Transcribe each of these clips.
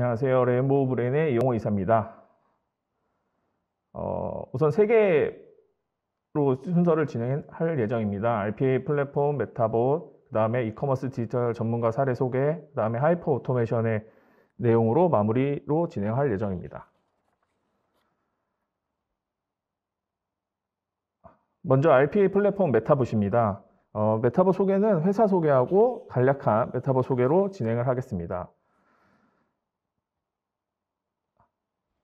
안녕하세요. 레모 브랜의 용호 이사입니다. 어, 우선 세 개로 순서를 진행할 예정입니다. RPA 플랫폼, 메타봇, 그 다음에 이커머스 디지털 전문가 사례 소개, 그 다음에 하이퍼 오토메이션의 내용으로 마무리로 진행할 예정입니다. 먼저 RPA 플랫폼 메타봇입니다. 어, 메타봇 소개는 회사 소개하고 간략한 메타봇 소개로 진행을 하겠습니다.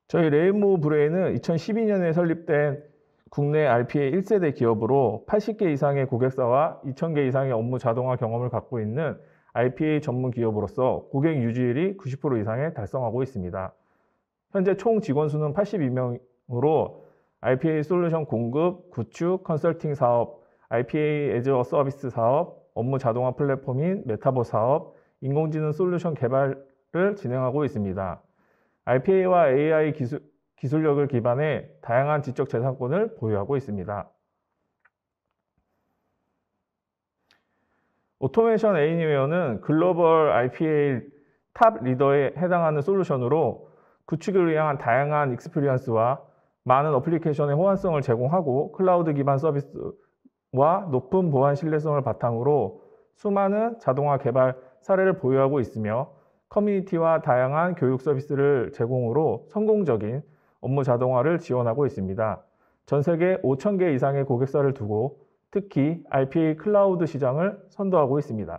저희 레이모 브레인은 2012년에 설립된 국내 RPA 1세대 기업으로 80개 이상의 고객사와 2,000개 이상의 업무 자동화 경험을 갖고 있는 RPA 전문 기업으로서 고객 유지율이 90% 이상에 달성하고 있습니다. 현재 총 직원 수는 82명으로 RPA 솔루션 공급, 구축, 컨설팅 사업, RPA 에저 서비스 사업, 업무 자동화 플랫폼인 메타버 사업, 인공지능 솔루션 개발을 진행하고 있습니다. RPA와 AI 기술, 기술력을 기반해 다양한 지적 재산권을 보유하고 있습니다. 오토메이션 에이니웨어는 글로벌 RPA 탑 리더에 해당하는 솔루션으로 구축을 위한 다양한 익스피리언스와 많은 어플리케이션의 호환성을 제공하고 클라우드 기반 서비스와 높은 보안 신뢰성을 바탕으로 수많은 자동화 개발 사례를 보유하고 있으며 커뮤니티와 다양한 교육 서비스를 제공으로 성공적인 업무 자동화를 지원하고 있습니다. 전 세계 5,000개 이상의 고객사를 두고 특히 RPA 클라우드 시장을 선도하고 있습니다.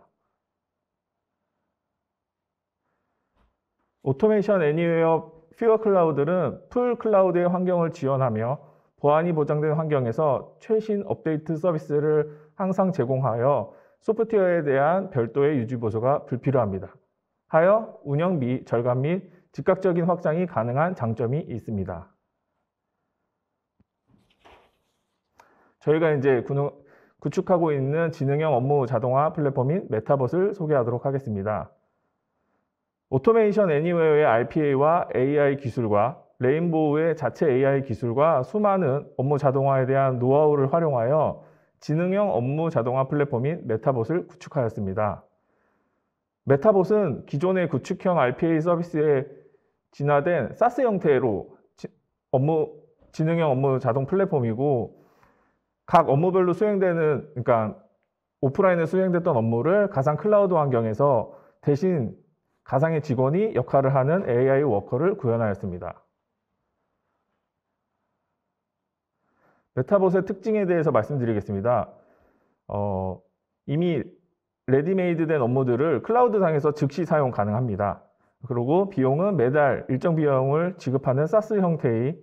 오토메이션 애니웨어 퓨어 클라우드는 풀 클라우드의 환경을 지원하며 보안이 보장된 환경에서 최신 업데이트 서비스를 항상 제공하여 소프트웨어에 대한 별도의 유지 보수가 불필요합니다. 하여 운영 및 절감 및 즉각적인 확장이 가능한 장점이 있습니다. 저희가 이제 구축하고 있는 지능형 업무 자동화 플랫폼인 메타버스를 소개하도록 하겠습니다. 오토메이션 애니웨어의 RPA와 AI 기술과 레인보우의 자체 AI 기술과 수많은 업무 자동화에 대한 노하우를 활용하여 지능형 업무 자동화 플랫폼인 메타봇을 구축하였습니다. 메타봇은 기존의 구축형 RPA 서비스에 진화된 SaaS 형태로 지, 업무 지능형 업무 자동 플랫폼이고 각 업무별로 수행되는 그러니까 오프라인에 수행됐던 업무를 가상 클라우드 환경에서 대신 가상의 직원이 역할을 하는 AI 워커를 구현하였습니다. 메타봇의 특징에 대해서 말씀드리겠습니다. 어, 이미 레디메이드 된 업무들을 클라우드상에서 즉시 사용 가능합니다. 그리고 비용은 매달 일정 비용을 지급하는 사스 형태의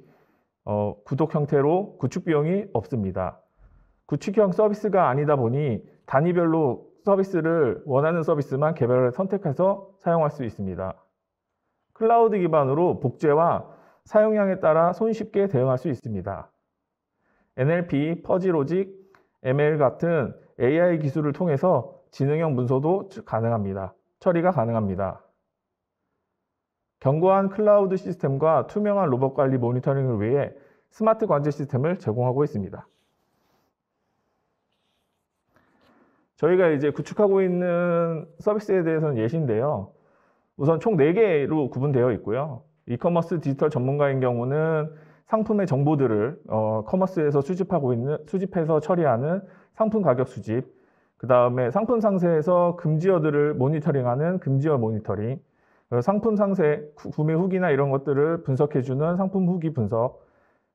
어, 구독 형태로 구축 비용이 없습니다. 구축형 서비스가 아니다 보니 단위별로 서비스를 원하는 서비스만 개별을 선택해서 사용할 수 있습니다. 클라우드 기반으로 복제와 사용량에 따라 손쉽게 대응할 수 있습니다. NLP, 퍼지로직, ML 같은 AI 기술을 통해서 지능형 문서도 가능합니다. 처리가 가능합니다. 견고한 클라우드 시스템과 투명한 로봇 관리 모니터링을 위해 스마트 관제 시스템을 제공하고 있습니다. 저희가 이제 구축하고 있는 서비스에 대해서는 예시인데요. 우선 총 4개로 구분되어 있고요. 이커머스 디지털 전문가인 경우는 상품의 정보들을 어, 커머스에서 수집하고 있는, 수집해서 처리하는 상품 가격 수집, 그 다음에 상품 상세에서 금지어들을 모니터링하는 금지어 모니터링, 어, 상품 상세, 구매 후기나 이런 것들을 분석해주는 상품 후기 분석,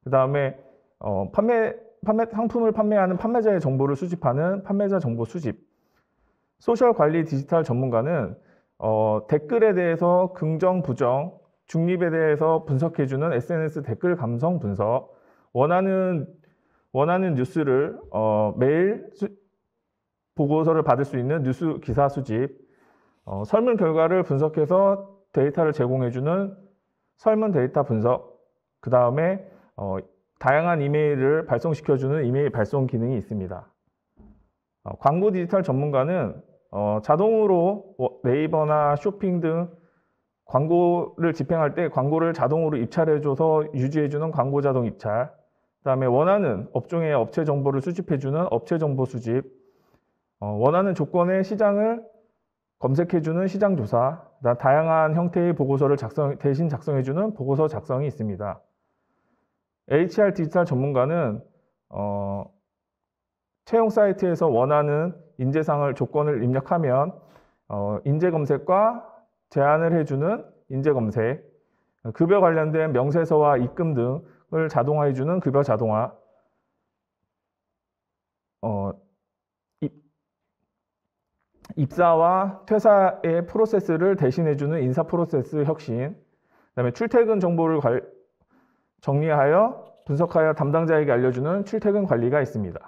그 다음에 어, 판매, 판매, 상품을 판매하는 판매자의 정보를 수집하는 판매자 정보 수집, 소셜 관리 디지털 전문가는 어, 댓글에 대해서 긍정, 부정, 중립에 대해서 분석해주는 SNS 댓글 감성 분석, 원하는 원하는 뉴스를 어, 매일 수, 보고서를 받을 수 있는 뉴스 기사 수집, 어, 설문 결과를 분석해서 데이터를 제공해주는 설문 데이터 분석, 그 다음에 어, 다양한 이메일을 발송시켜주는 이메일 발송 기능이 있습니다. 어, 광고 디지털 전문가는 어, 자동으로 네이버나 쇼핑 등 광고를 집행할 때 광고를 자동으로 입찰해줘서 유지해주는 광고 자동 입찰, 그 다음에 원하는 업종의 업체 정보를 수집해주는 업체 정보 수집, 어, 원하는 조건의 시장을 검색해주는 시장조사, 다양한 형태의 보고서를 작성, 대신 작성해주는 보고서 작성이 있습니다. HR 디지털 전문가는 어, 채용 사이트에서 원하는 인재상을 조건을 입력하면 어, 인재 검색과 제안을 해주는 인재 검색, 급여 관련된 명세서와 입금 등을 자동화해주는 급여 자동화, 어, 입사와 퇴사의 프로세스를 대신해주는 인사 프로세스 혁신, 그다음에 출퇴근 정보를 관, 정리하여 분석하여 담당자에게 알려주는 출퇴근 관리가 있습니다.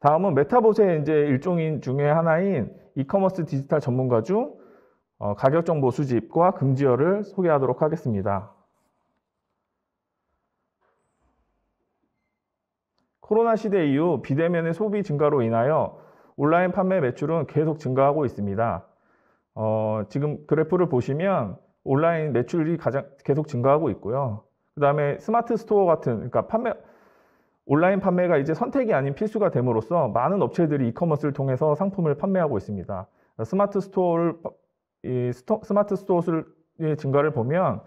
다음은 메타봇의 이제 일종인 중에 하나인 이커머스 디지털 전문가 중 어, 가격 정보 수집과 금지어를 소개하도록 하겠습니다. 코로나 시대 이후 비대면의 소비 증가로 인하여 온라인 판매 매출은 계속 증가하고 있습니다. 어, 지금 그래프를 보시면 온라인 매출이 가장 계속 증가하고 있고요. 그 다음에 스마트 스토어 같은, 그러니까 판매, 온라인 판매가 이제 선택이 아닌 필수가 됨으로써 많은 업체들이 이커머스를 통해서 상품을 판매하고 있습니다. 스마트 스토어를, 이 스토, 스마트 스토어의 증가를 보면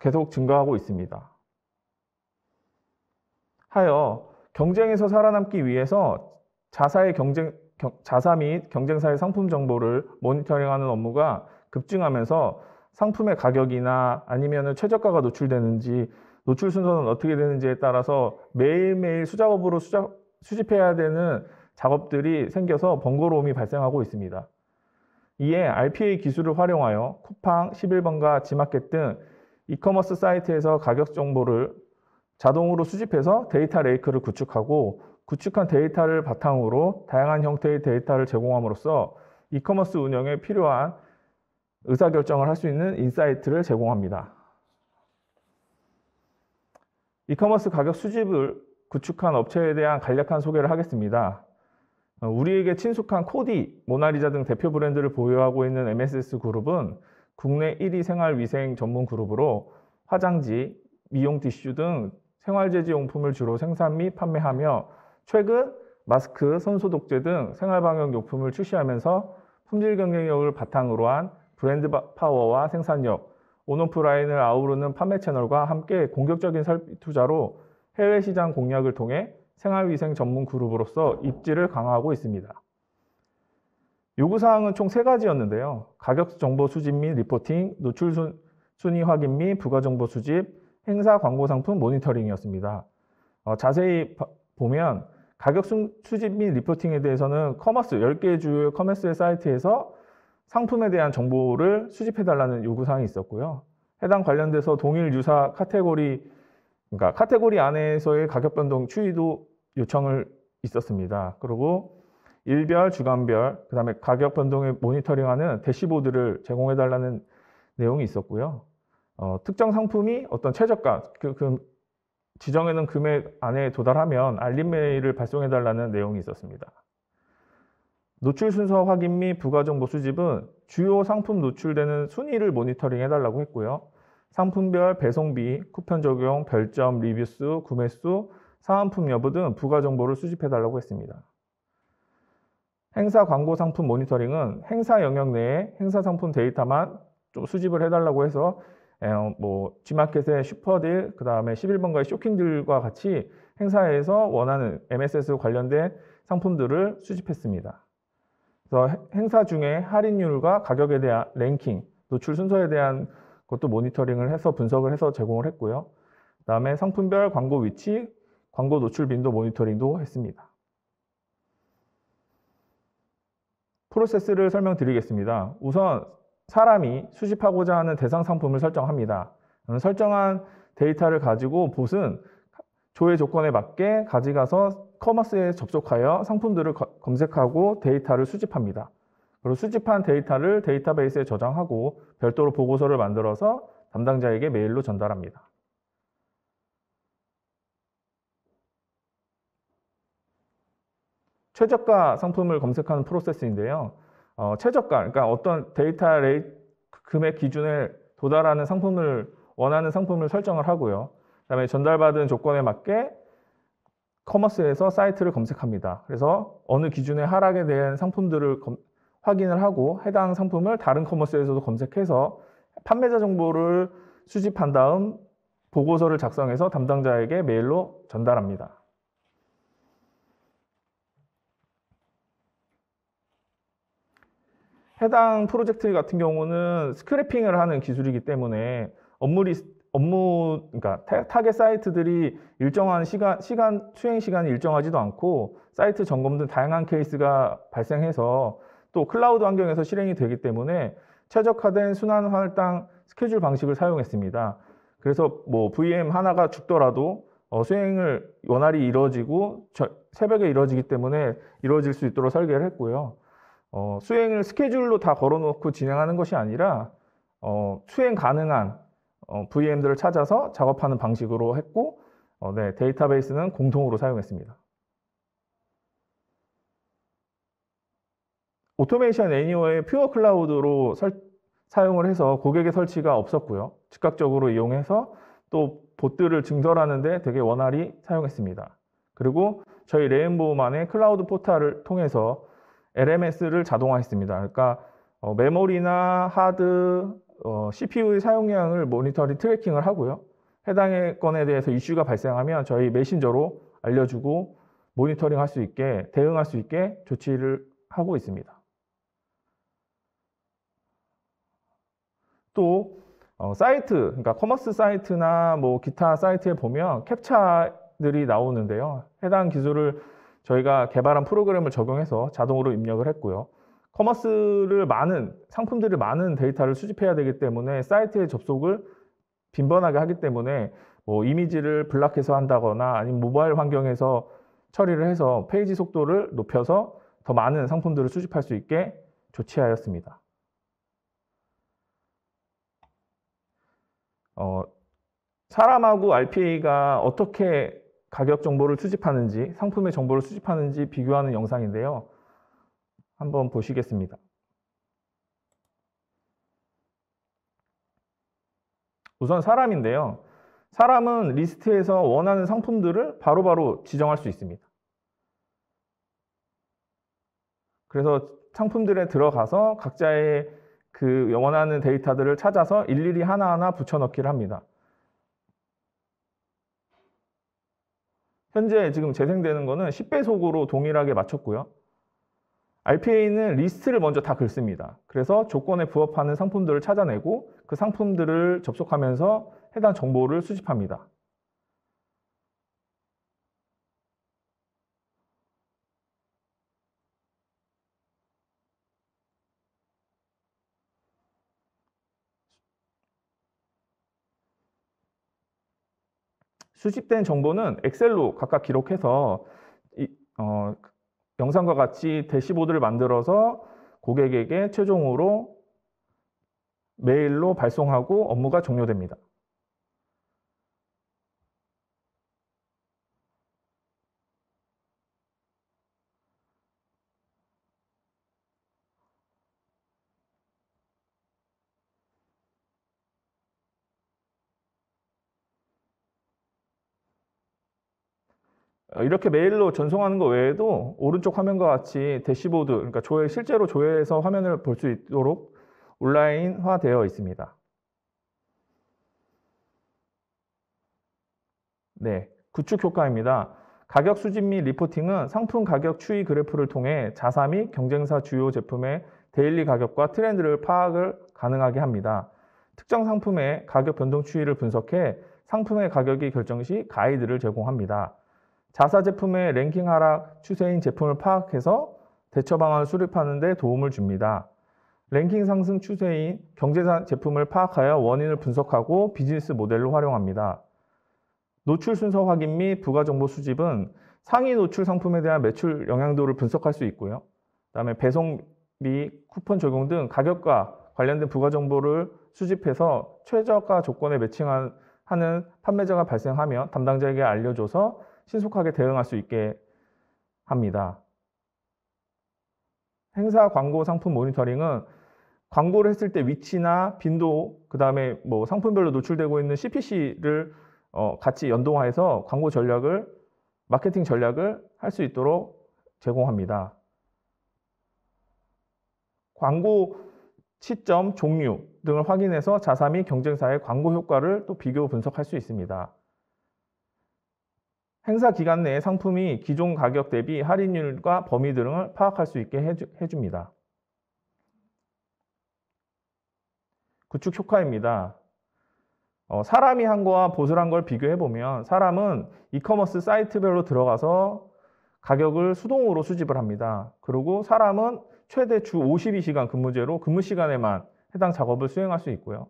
계속 증가하고 있습니다. 하여 경쟁에서 살아남기 위해서 자사의 경쟁 자사 및 경쟁사의 상품 정보를 모니터링하는 업무가 급증하면서 상품의 가격이나 아니면 최저가가 노출되는지 노출 순서는 어떻게 되는지에 따라서 매일매일 수작업으로 수작, 수집해야 되는 작업들이 생겨서 번거로움이 발생하고 있습니다. 이에 RPA 기술을 활용하여 쿠팡, 11번가, 지마켓 등 이커머스 사이트에서 가격 정보를 자동으로 수집해서 데이터 레이크를 구축하고 구축한 데이터를 바탕으로 다양한 형태의 데이터를 제공함으로써 이커머스 운영에 필요한 의사결정을 할 수 있는 인사이트를 제공합니다. 이커머스 가격 수집을 구축한 업체에 대한 간략한 소개를 하겠습니다. 어, 우리에게 친숙한 코디, 모나리자 등 대표 브랜드를 보유하고 있는 MSS 그룹은 국내 1위 생활위생 전문 그룹으로 화장지, 미용 디슈등 생활재지 용품을 주로 생산 및 판매하며 최근 마스크, 손소독제 등 생활방역 용품을 출시하면서 품질 경쟁력을 바탕으로 한 브랜드 파워와 생산력, 온오프라인을 아우르는 판매 채널과 함께 공격적인 설비 투자로 해외 시장 공략을 통해 생활위생 전문 그룹으로서 입지를 강화하고 있습니다. 요구사항은 총 3가지였는데요. 가격 정보 수집 및 리포팅, 노출 순위 확인 및 부가정보 수집, 행사 광고 상품 모니터링이었습니다. 어, 자세히 보면 가격 수, 수집 및 리포팅에 대해서는 커머스 10개 주요 커머스의 사이트에서 상품에 대한 정보를 수집해달라는 요구사항이 있었고요. 해당 관련돼서 동일 유사 카테고리, 그러니까 카테고리 안에서의 가격 변동 추이도 요청을 있었습니다. 그리고 일별, 주간별, 그 다음에 가격 변동의 모니터링하는 대시보드를 제공해달라는 내용이 있었고요. 어, 특정 상품이 어떤 최저가 그, 그 지정해놓은 금액 안에 도달하면 알림 메일을 발송해달라는 내용이 있었습니다. 노출 순서 확인 및 부가 정보 수집은 주요 상품 노출되는 순위를 모니터링 해달라고 했고요. 상품별 배송비, 쿠폰 적용, 별점, 리뷰 수, 구매 수, 사은품 여부 등 부가 정보를 수집해달라고 했습니다. 행사 광고 상품 모니터링은 행사 영역 내에 행사 상품 데이터만 좀 수집을 해달라고 해서 예, 어, 뭐 G마켓의 슈퍼딜, 그 다음에 11번가의 쇼킹들과 같이 행사에서 원하는 MSS 관련된 상품들을 수집했습니다. 그래서 행사 중에 할인율과 가격에 대한 랭킹, 노출 순서에 대한 것도 모니터링을 해서 분석을 해서 제공을 했고요. 그 다음에 상품별 광고 위치, 광고 노출 빈도 모니터링도 했습니다. 프로세스를 설명드리겠습니다. 우선 사람이 수집하고자 하는 대상 상품을 설정합니다. 어, 설정한 데이터를 가지고 봇은 조회 조건에 맞게 가져가서 커머스에 접속하여 상품들을 검색하고 데이터를 수집합니다. 그리고 수집한 데이터를 데이터베이스에 저장하고 별도로 보고서를 만들어서 담당자에게 메일로 전달합니다. 최저가 상품을 검색하는 프로세스인데요. 어, 최저가, 그러니까 어떤 데이터 레이 금액 기준에 도달하는 상품을 원하는 상품을 설정을 하고요. 그다음에 전달받은 조건에 맞게 커머스에서 사이트를 검색합니다. 그래서 어느 기준의 하락에 대한 상품들을 검, 확인을 하고 해당 상품을 다른 커머스에서도 검색해서 판매자 정보를 수집한 다음 보고서를 작성해서 담당자에게 메일로 전달합니다. 해당 프로젝트 같은 경우는 스크래핑을 하는 기술이기 때문에 업무 리 업무 그러니까 타겟 사이트들이 일정한 시간 시간 수행 시간이 일정하지도 않고 사이트 점검 등 다양한 케이스가 발생해서 또 클라우드 환경에서 실행이 되기 때문에 최적화된 순환 활당 스케줄 방식을 사용했습니다. 그래서 뭐 VM 하나가 죽더라도 어, 수행을 원활히 이루어지고 저, 새벽에 이루어지기 때문에 이루어질 수 있도록 설계를 했고요. 어, 수행을 스케줄로 다 걸어놓고 진행하는 것이 아니라 어, 수행 가능한 어, VM들을 찾아서 작업하는 방식으로 했고 어, 네, 데이터베이스는 공통으로 사용했습니다. 오토메이션 애니어의 퓨어 클라우드로 설, 사용을 해서 고객의 설치가 없었고요. 즉각적으로 이용해서 또 보트를 증설하는데 되게 원활히 사용했습니다. 그리고 저희 레인보우만의 클라우드 포탈을 통해서 LMS를 자동화했습니다. 그러니까 어, 메모리나 하드, 어, CPU의 사용량을 모니터링 트래킹을 하고요. 해당 건에 대해서 이슈가 발생하면 저희 메신저로 알려주고 모니터링 할 수 있게 대응할 수 있게 조치를 하고 있습니다. 또 어, 사이트, 그러니까 커머스 사이트나 뭐 기타 사이트에 보면 캡처들이 나오는데요. 해당 기술을 저희가 개발한 프로그램을 적용해서 자동으로 입력을 했고요. 커머스를 많은 상품들을 많은 데이터를 수집해야 되기 때문에 사이트에 접속을 빈번하게 하기 때문에 뭐 이미지를 블락해서 한다거나 아니면 모바일 환경에서 처리를 해서 페이지 속도를 높여서 더 많은 상품들을 수집할 수 있게 조치하였습니다. 어, 사람하고 RPA가 어떻게 가격 정보를 수집하는지 상품의 정보를 수집하는지 비교하는 영상인데요. 한번 보시겠습니다. 우선 사람인데요. 사람은 리스트에서 원하는 상품들을 바로바로 바로 지정할 수 있습니다. 그래서 상품들에 들어가서 각자의 그 원하는 데이터들을 찾아서 일일이 하나하나 붙여넣기를 합니다. 현재 지금 재생되는 거는 10배속으로 동일하게 맞췄고요. RPA는 리스트를 먼저 다 긁습니다. 그래서 조건에 부합하는 상품들을 찾아내고 그 상품들을 접속하면서 해당 정보를 수집합니다. 수집된 정보는 엑셀로 각각 기록해서 이, 어, 영상과 같이 대시보드를 만들어서 고객에게 최종으로 메일로 발송하고 업무가 종료됩니다. 아, 이렇게 메일로 전송하는 것 외에도 오른쪽 화면과 같이 대시보드, 그러니까 조회, 실제로 조회해서 화면을 볼 수 있도록 온라인화 되어 있습니다. 네, 구축 효과입니다. 가격 수집 및 리포팅은 상품 가격 추이 그래프를 통해 자사 및 경쟁사 주요 제품의 데일리 가격과 트렌드를 파악을 가능하게 합니다. 특정 상품의 가격 변동 추이를 분석해 상품의 가격이 결정 시 가이드를 제공합니다. 자사 제품의 랭킹 하락 추세인 제품을 파악해서 대처 방안을 수립하는 데 도움을 줍니다. 랭킹 상승 추세인 경제 제품을 파악하여 원인을 분석하고 비즈니스 모델로 활용합니다. 노출 순서 확인 및 부가 정보 수집은 상위 노출 상품에 대한 매출 영향도를 분석할 수 있고요. 그다음에 배송비, 쿠폰 적용 등 가격과 관련된 부가 정보를 수집해서 최저가 조건에 매칭하는 판매자가 발생하면 담당자에게 알려줘서 신속하게 대응할 수 있게 합니다. 행사 광고 상품 모니터링은 광고를 했을 때 위치나 빈도, 그 다음에 뭐 상품별로 노출되고 있는 CPC를 어, 같이 연동화해서 광고 전략을, 마케팅 전략을 할 수 있도록 제공합니다. 광고 시점, 종류 등을 확인해서 자사 및 경쟁사의 광고 효과를 또 비교 분석할 수 있습니다. 행사 기간 내에 상품이 기존 가격 대비 할인율과 범위 등을 파악할 수 있게 해줍니다. 구축 효과입니다. 어, 사람이 한 거와 보수한 걸 비교해 보면 사람은 이커머스 사이트별로 들어가서 가격을 수동으로 수집을 합니다. 그리고 사람은 최대 주 52시간 근무제로 근무 시간에만 해당 작업을 수행할 수 있고요.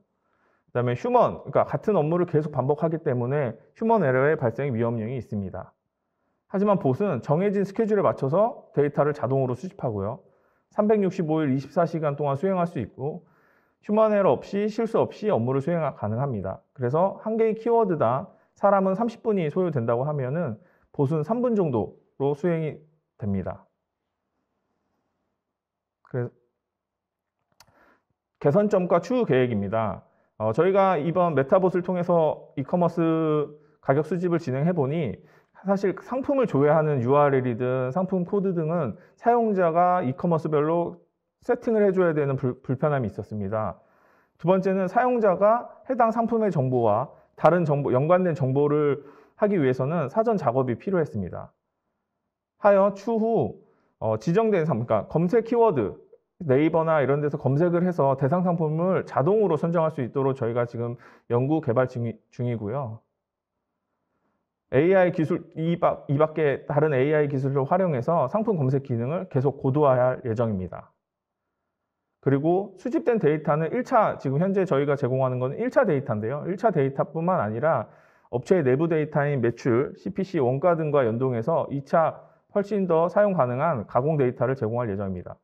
그다음에 휴먼, 그러니까 같은 업무를 계속 반복하기 때문에 휴먼 에러의 발생 위험령이 있습니다. 하지만 봇은 정해진 스케줄에 맞춰서 데이터를 자동으로 수집하고요. 365일 24시간 동안 수행할 수 있고 휴먼 에러 없이 실수 없이 업무를 수행 가능합니다. 그래서 한 개의 키워드당 사람은 30분이 소요된다고 하면은 봇은 3분 정도로 수행이 됩니다. 그래서 개선점과 추후 계획입니다. 어, 저희가 이번 메타봇을 통해서 이커머스 가격 수집을 진행해 보니 사실 상품을 조회하는 URL이든 상품 코드 등은 사용자가 이커머스별로 세팅을 해줘야 되는 불, 불편함이 있었습니다. 두 번째는 사용자가 해당 상품의 정보와 다른 정보, 연관된 정보를 하기 위해서는 사전 작업이 필요했습니다. 하여 추후 어, 지정된 상품, 그러니까 검색 키워드, 네이버나 이런 데서 검색을 해서 대상 상품을 자동으로 선정할 수 있도록 저희가 지금 연구 개발 중이고요. AI 기술 이, 바, 이 밖에 다른 AI 기술을 활용해서 상품 검색 기능을 계속 고도화할 예정입니다. 그리고 수집된 데이터는 1차, 지금 현재 저희가 제공하는 건 1차 데이터인데요. 1차 데이터뿐만 아니라 업체의 내부 데이터인 매출, CPC, 원가 등과 연동해서 2차 훨씬 더 사용 가능한 가공 데이터를 제공할 예정입니다.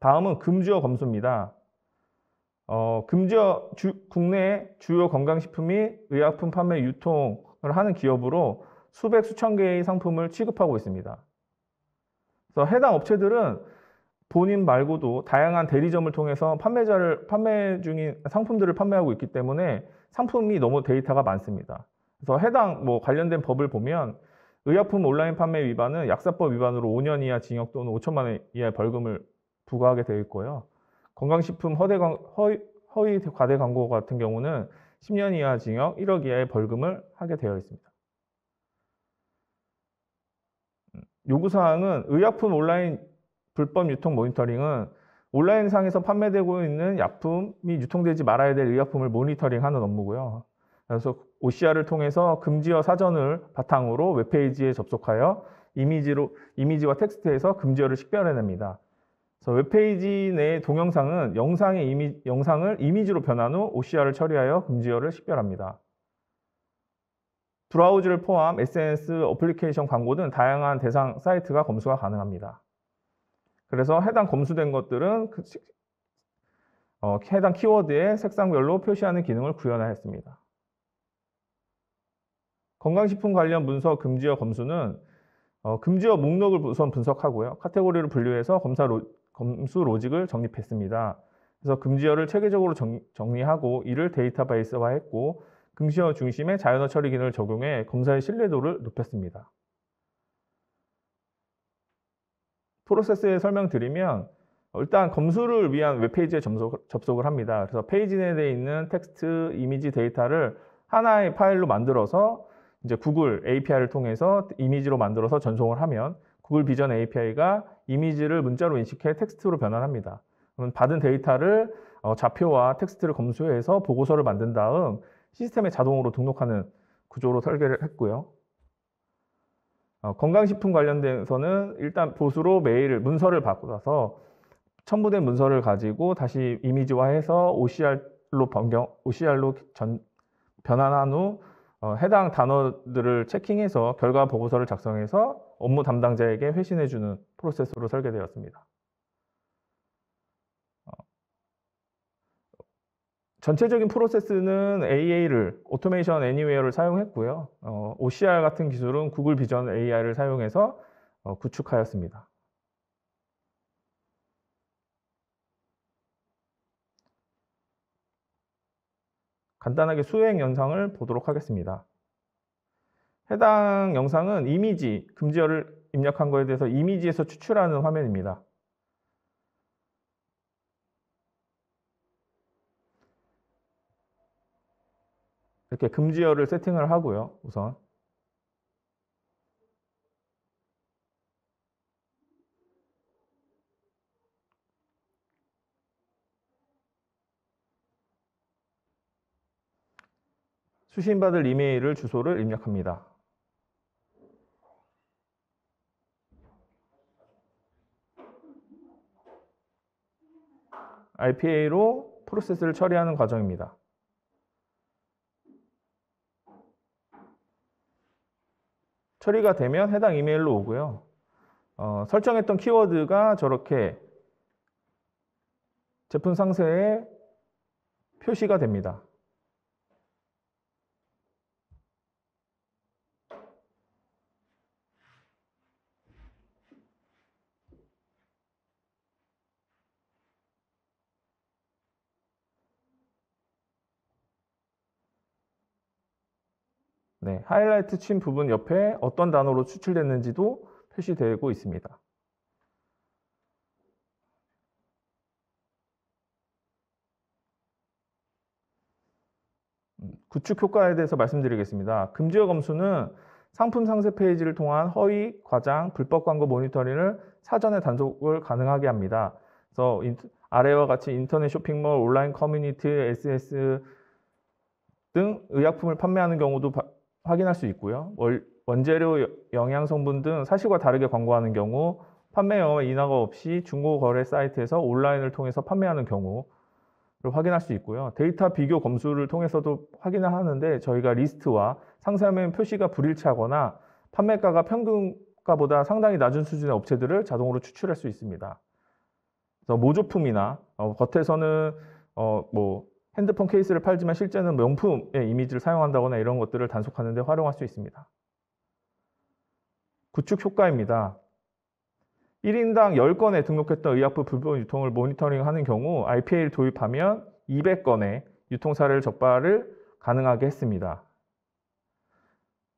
다음은 금주어 검수입니다. 어, 금주어 국내 주요 건강식품이 의약품 판매 유통을 하는 기업으로 수백 수천 개의 상품을 취급하고 있습니다. 그래서 해당 업체들은 본인 말고도 다양한 대리점을 통해서 판매자를 판매 중인 상품들을 판매하고 있기 때문에 상품이 너무 데이터가 많습니다. 그래서 해당 뭐 관련된 법을 보면 의약품 온라인 판매 위반은 약사법 위반으로 5년 이하 징역 또는 5천만 원 이하의 벌금을 부과하게 되어 있고요. 건강식품 허대 허위, 허위 과대 광고 같은 경우는 10년 이하 징역, 1억 이하의 벌금을 하게 되어 있습니다. 음, 요구사항은 의약품 온라인 불법 유통 모니터링은 온라인상에서 판매되고 있는 약품이 유통되지 말아야 될 의약품을 모니터링하는 업무고요. 그래서 OCR을 통해서 금지어 사전을 바탕으로 웹페이지에 접속하여 이미지로, 이미지와 텍스트에서 금지어를 식별해냅니다. 그래서 웹페이지 내 동영상은 영상의 이미, 영상을 이미지로 변환 후 OCR을 처리하여 금지어를 식별합니다. 브라우즈를 포함 SNS 어플리케이션 광고 등 다양한 대상 사이트가 검수가 가능합니다. 그래서 해당 검수된 것들은 그, 어, 해당 키워드의 색상별로 표시하는 기능을 구현하였습니다. 건강식품 관련 문서 금지어 검수는 어, 금지어 목록을 우선 분석하고요. 카테고리를 분류해서 검사 로, 검수 로직을 정립했습니다. 그래서 금지어를 체계적으로 정, 정리하고 이를 데이터베이스화했고 금지어 중심의 자연어 처리 기능을 적용해 검사의 신뢰도를 높였습니다. 프로세스에 설명드리면 일단 검수를 위한 웹페이지에 접속, 접속을 합니다. 그래서 페이지 내에 있는 텍스트, 이미지 데이터를 하나의 파일로 만들어서 이제 구글 API를 통해서 이미지로 만들어서 전송을 하면 구글 비전 API가 이미지를 문자로 인식해 텍스트로 변환합니다. 그럼 받은 데이터를 어, 좌표와 텍스트를 검수해서 보고서를 만든 다음 시스템에 자동으로 등록하는 구조로 설계를 했고요. 어, 건강식품 관련돼서는 일단 보수로 메일 문서를 받고서 첨부된 문서를 가지고 다시 이미지화해서 OCR로 변경, OCR로 전, 변환한 후 어, 해당 단어들을 체킹해서 결과 보고서를 작성해서 업무 담당자에게 회신해주는 프로세스로 설계되었습니다. 어, 전체적인 프로세스는 AA를, 오토메이션 애니웨어를 사용했고요. 어, OCR 같은 기술은 구글 비전 AI를 사용해서 어, 구축하였습니다. 간단하게 수행 영상을 보도록 하겠습니다. 해당 영상은 이미지 금지어를 입력한 것에 대해서 이미지에서 추출하는 화면입니다. 이렇게 금지어를 세팅을 하고요. 우선 수신받을 이메일을 주소를 입력합니다. RPA로 프로세스를 처리하는 과정입니다. 처리가 되면 해당 이메일로 오고요. 어, 설정했던 키워드가 저렇게 제품 상세에 표시가 됩니다. 네, 하이라이트 친 부분 옆에 어떤 단어로 추출됐는지도 표시되고 있습니다. 음, 구축 효과에 대해서 말씀드리겠습니다. 금지어 검수는 상품 상세 페이지를 통한 허위, 과장, 불법 광고 모니터링을 사전에 단속을 가능하게 합니다. 그래서 아래와 같이 인터넷 쇼핑몰, 온라인 커뮤니티, SS 등 의약품을 판매하는 경우도 확인할 수 있고요. 월, 원재료, 영양 성분 등 사실과 다르게 광고하는 경우, 판매 영업 인허가 없이 중고 거래 사이트에서 온라인을 통해서 판매하는 경우를 확인할 수 있고요. 데이터 비교 검수를 통해서도 확인을 하는데 저희가 리스트와 상세한 표시가 불일치하거나 판매가가 평균가보다 상당히 낮은 수준의 업체들을 자동으로 추출할 수 있습니다. 모조품이나 어, 겉에서는 어, 뭐 핸드폰 케이스를 팔지만 실제는 명품의 이미지를 사용한다거나 이런 것들을 단속하는데 활용할 수 있습니다. 구축 효과입니다. 1인당 10건에 등록했던 의약품 불법 유통을 모니터링하는 경우 i p a 를 도입하면 200건의 유통사를 례 적발을 가능하게 했습니다.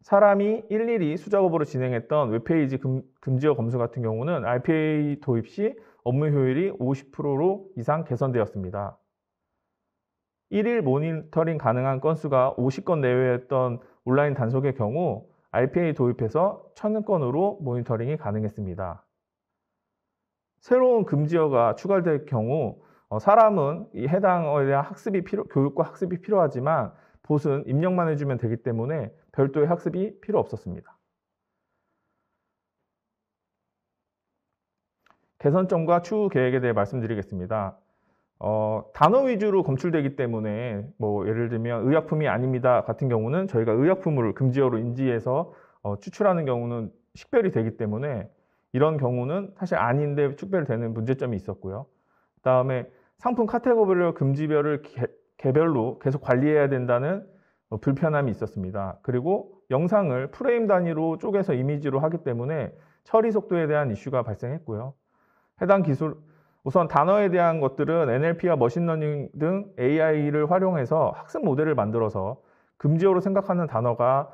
사람이 일일이 수작업으로 진행했던 웹페이지 금, 금지어 검수 같은 경우는 i p a 도입 시 업무 효율이 50%로 이상 개선되었습니다. 1일 모니터링 가능한 건수가 50건 내외였던 온라인 단속의 경우 RPA 도입해서 1000건으로 모니터링이 가능했습니다. 새로운 금지어가 추가될 경우 어, 사람은 해당에 대한 학습이 필요, 교육과 학습이 필요하지만 봇은 입력만 해주면 되기 때문에 별도의 학습이 필요 없었습니다. 개선점과 추후 계획에 대해 말씀드리겠습니다. 어, 단어 위주로 검출되기 때문에 뭐 예를 들면 의약품이 아닙니다 같은 경우는 저희가 의약품을 금지어로 인지해서 어, 추출하는 경우는 식별이 되기 때문에 이런 경우는 사실 아닌데 축별되는 문제점이 있었고요. 그다음에 상품 카테고리별 금지별을 개, 별로 계속 관리해야 된다는 어, 불편함이 있었습니다. 그리고 영상을 프레임 단위로 쪼개서 이미지로 하기 때문에 처리 속도에 대한 이슈가 발생했고요. 해당 기술 우선 단어에 대한 것들은 NLP와 머신러닝 등 AI를 활용해서 학습 모델을 만들어서 금지어로 생각하는 단어가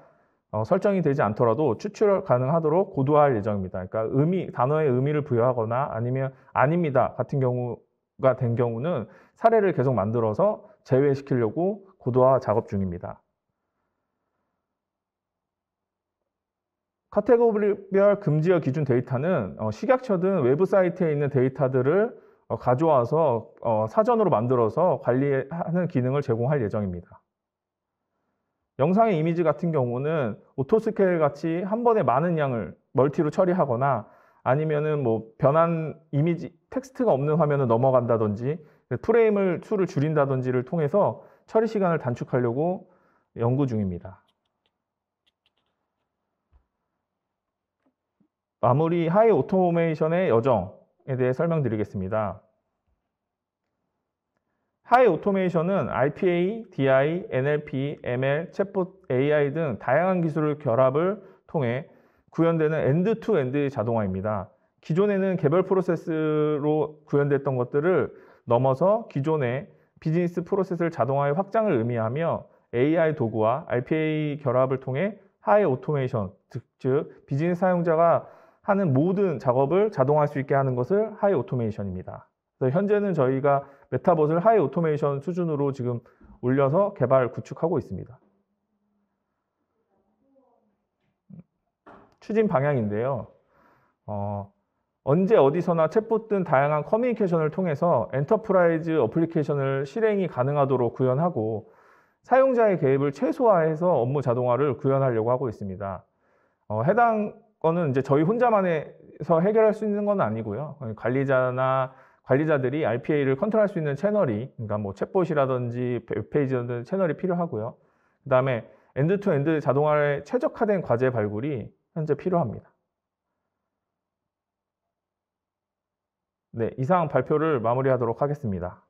어, 설정이 되지 않더라도 추출 가능하도록 고도화할 예정입니다. 그러니까 의미, 단어의 의미를 부여하거나 아니면 아닙니다 같은 경우가 된 경우는 사례를 계속 만들어서 제외시키려고 고도화 작업 중입니다. 카테고리별 금지어 기준 데이터는 어, 식약처등 외부 사이트에 있는 데이터들을 어, 가져와서 어, 사전으로 만들어서 관리하는 기능을 제공할 예정입니다. 영상의 이미지 같은 경우는 오토스케일 같이 한 번에 많은 양을 멀티로 처리하거나 아니면은 뭐 변한 이미지 텍스트가 없는 화면을 넘어간다든지 프레임을 수를 줄인다든지를 통해서 처리 시간을 단축하려고 연구 중입니다. 마무리 하이 오토메이션의 모 여정에 대해 설명드리겠습니다. 하이 오토메이션은 i p a DI, NLP, ML, 챗봇, AI 등 다양한 기술을 결합을 통해 구현되는 엔드투엔드 자동화입니다. 기존에는 개별 프로세스로 구현됐던 것들을 넘어서 기존의 비즈니스 프로세스를 자동화의 확장을 의미하며 AI 도구와 RPA 결합을 통해 하이 오토메이션, 즉 비즈니스 사용자가 하는 모든 작업을 자동화할 수 있게 하는 것을 하이 오토메이션입니다. 그래서 현재는 저희가 메타버스를 하이 오토메이션 수준으로 지금 올려서 개발 구축하고 있습니다. 추진 방향인데요. 어, 언제 어디서나 챗봇 등 다양한 커뮤니케이션을 통해서 엔터프라이즈 어플리케이션을 실행이 가능하도록 구현하고 사용자의 개입을 최소화해서 업무 자동화를 구현하려고 하고 있습니다. 어, 해당 거는 이제 저희 혼자만에서 해결할 수 있는 건 아니고요. 예, 관리자나 관리자들이 RPA를 컨트롤할 수 있는 채널이 그러니까 뭐 챗봇이라든지 웹페이지라든지 채널이 필요하고요. 그다음에 엔드투엔드 자동화에 최적화된 과제 발굴이 현재 필요합니다. 네, 이상 발표를 마무리하도록 하겠습니다.